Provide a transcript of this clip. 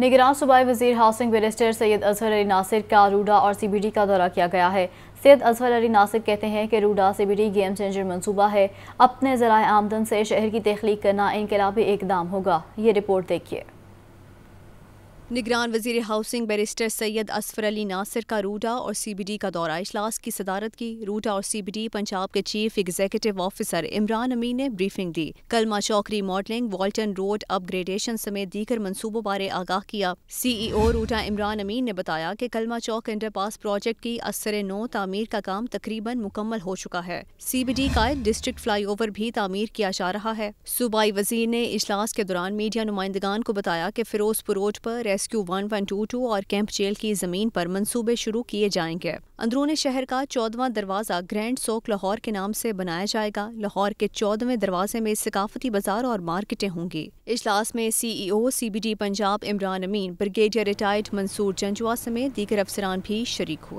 निगरान सूबाई वजीर हाउसिंग मिनिस्टर सैयद अजहर अली नासिर का रूडा और डी का दौरा किया गया है सैयद अजहर अली नासिर कहते हैं कि रूडा सीबीडी गेम चेंजर मनसूबा है अपने ज़रा आमदन से शहर की तख्लीक करना इनकलाबी इकदाम होगा ये रिपोर्ट देखिए निगरान वजीर हाउसिंग बैरिस्टर सैयद असफर अली नासिर का रूडा और सी बी डी का दौरा इजलास की सदारत की रूडा और सी बी डी पंजाब के chief executive officer Imran Amin ने ब्रीफिंग दी कलमा चौकरी मॉडलिंग वॉल्टन रोड अपग्रेडेशन समेत दीगर मनसूबों बारे आगाह किया सी ई ओ रूडा इमरान अमीन ने बताया की कलमा चौक पास प्रोजेक्ट की असर नौ तमीर का काम तकरीबन मुकम्मल हो चुका है सी बी डी का डिस्ट्रिक्ट फ्लाई ओवर भी तमीर किया जा रहा है सूबाई वजीर ने इजलास के दौरान मीडिया नुमाइंदगान को बताया की फिरोजपुर रोड पर rescue one one two two और कैंप जेल की जमीन पर मंसूबे शुरू किए जाएंगे अंदरून शहर का चौदवा दरवाजा ग्रैंड सोक लाहौर के नाम से बनाया जाएगा लाहौर के चौदहवें दरवाजे में सकाफती बाजार और मार्केटें होंगी इजलास में C E O C B D Punjab Imran Amin brigadier retired Mansoor Janjua समेत दीगर अफसरान भी शरीक हुए